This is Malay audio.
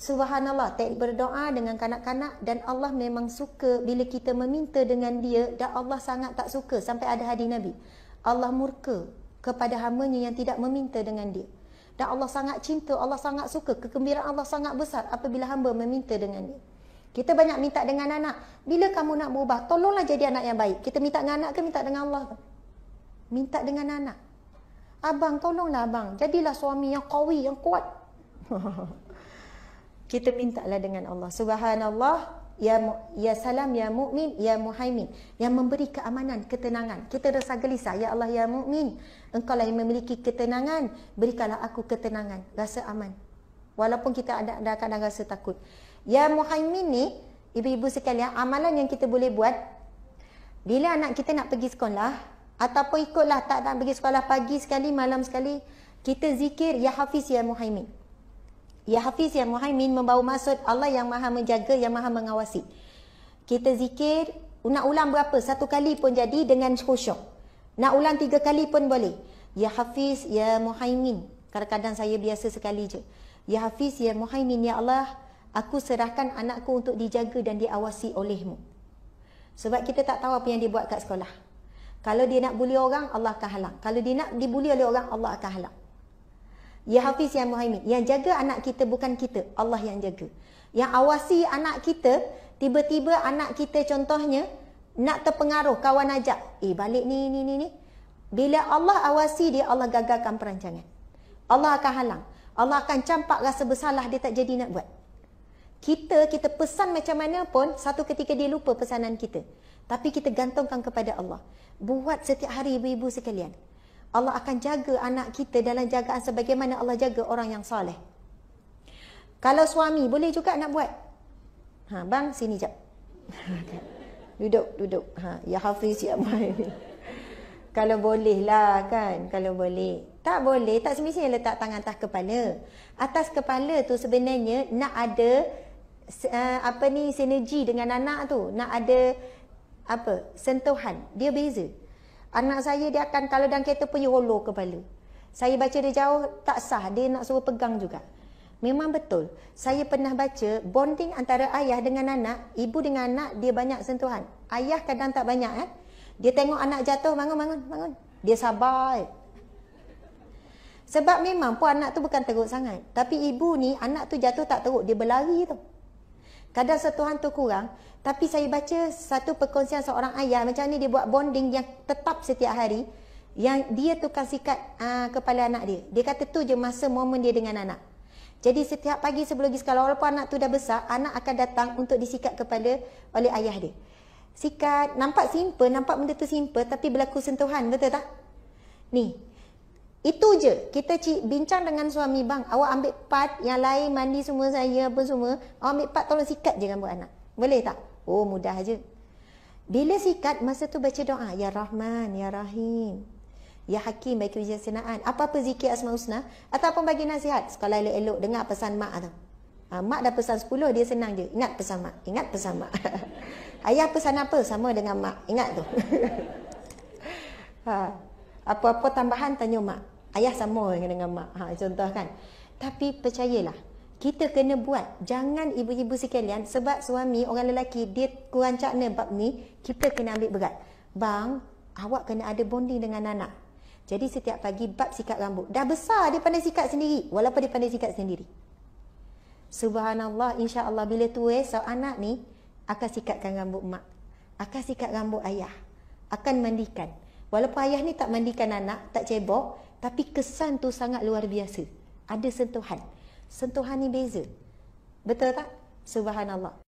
Subhanallah, tak berdoa dengan kanak-kanak dan Allah memang suka bila kita meminta dengan dia dan Allah sangat tak suka sampai ada hadis Nabi. Allah murka kepada hambanya yang tidak meminta dengan dia. Dan Allah sangat cinta, Allah sangat suka, kegembiraan Allah sangat besar apabila hamba meminta dengan dia. Kita banyak minta dengan anak. Bila kamu nak berubah, tolonglah jadi anak yang baik. Kita minta dengan anak ke minta dengan Allah? Minta dengan anak. Abang, tolonglah abang. Jadilah suami yang kawi, yang kuat. kita mintalah dengan Allah subhanallah ya ya salam ya mukmin ya muhaimin yang memberi keamanan ketenangan kita rasa gelisah ya Allah ya mukmin engkau lah yang memiliki ketenangan berikanlah aku ketenangan rasa aman walaupun kita ada ada kadang rasa takut ya muhaimin ni ibu-ibu sekalian amalan yang kita boleh buat bila anak kita nak pergi sekolah ataupun ikutlah tak nak pergi sekolah pagi sekali malam sekali kita zikir ya hafiz ya muhaimin Ya Hafiz ya Muhaimin membawa maksud Allah yang maha menjaga, yang maha mengawasi. Kita zikir, nak ulang berapa? Satu kali pun jadi dengan khusyuk. Nak ulang tiga kali pun boleh. Ya Hafiz ya Muhaimin. Kadang-kadang saya biasa sekali je. Ya Hafiz ya Muhaimin ya Allah, aku serahkan anakku untuk dijaga dan diawasi olehmu. Sebab kita tak tahu apa yang dia buat kat sekolah. Kalau dia nak buli orang, Allah akan halang. Kalau dia nak dibuli oleh orang, Allah akan halang. Ya Hafiz ya Muhaimin, yang jaga anak kita bukan kita, Allah yang jaga. Yang awasi anak kita, tiba-tiba anak kita contohnya nak terpengaruh kawan ajak, eh balik ni ni ni ni. Bila Allah awasi dia Allah gagalkan perancangan. Allah akan halang. Allah akan campak rasa bersalah dia tak jadi nak buat. Kita kita pesan macam mana pun satu ketika dia lupa pesanan kita. Tapi kita gantungkan kepada Allah. Buat setiap hari ibu-ibu sekalian. Allah akan jaga anak kita dalam jagaan sebagaimana Allah jaga orang yang soleh. Kalau suami boleh juga nak buat. Ha, bang, sini jap. duduk, duduk. Ha, ya Hafiz, ya Mai. Kalau bolehlah kan, kalau boleh. Tak boleh, tak semestinya letak tangan atas kepala. Atas kepala tu sebenarnya nak ada uh, apa ni sinergi dengan anak tu, nak ada apa? Sentuhan. Dia beza. Anak saya dia akan kalau dalam kereta pun you hollow kepala. Saya baca dia jauh tak sah dia nak suruh pegang juga. Memang betul. Saya pernah baca bonding antara ayah dengan anak, ibu dengan anak dia banyak sentuhan. Ayah kadang tak banyak eh. Dia tengok anak jatuh bangun bangun bangun. Dia sabar. Sebab memang pun anak tu bukan teruk sangat. Tapi ibu ni anak tu jatuh tak teruk, dia berlari tu. Kadang satu hantu kurang Tapi saya baca satu perkongsian seorang ayah Macam ni dia buat bonding yang tetap setiap hari Yang dia tukar sikat uh, ah, kepala anak dia Dia kata tu je masa momen dia dengan anak Jadi setiap pagi sebelum pergi sekolah Walaupun anak tu dah besar Anak akan datang untuk disikat kepala oleh ayah dia Sikat, nampak simple, nampak benda tu simple Tapi berlaku sentuhan, betul tak? Ni, itu je. Kita cik bincang dengan suami bang. Awak ambil part yang lain mandi semua saya apa semua. Awak ambil part tolong sikat je rambut anak. Boleh tak? Oh mudah aje. Bila sikat masa tu baca doa ya Rahman, ya Rahim. Ya Hakim baik kebijaksanaan. Apa-apa zikir Asma Husna ataupun bagi nasihat. Sekolah elok-elok dengar pesan mak tu. Ha, mak dah pesan 10 dia senang je. Ingat pesan mak. Ingat pesan mak. Ayah pesan apa sama dengan mak. Ingat tu. ha apa-apa tambahan tanya mak. Ayah sama dengan, dengan mak. Ha, contoh kan. Tapi percayalah, kita kena buat. Jangan ibu-ibu sekalian sebab suami orang lelaki dia kurang cakna bab ni, kita kena ambil berat. Bang, awak kena ada bonding dengan anak. Jadi setiap pagi bab sikat rambut. Dah besar dia pandai sikat sendiri. Walaupun dia pandai sikat sendiri. Subhanallah, insyaAllah bila tu eh, so anak ni akan sikatkan rambut mak. Akan sikat rambut ayah. Akan mandikan. Walaupun ayah ni tak mandikan anak, tak cebok, tapi kesan tu sangat luar biasa. Ada sentuhan. Sentuhan ni beza. Betul tak? Subhanallah.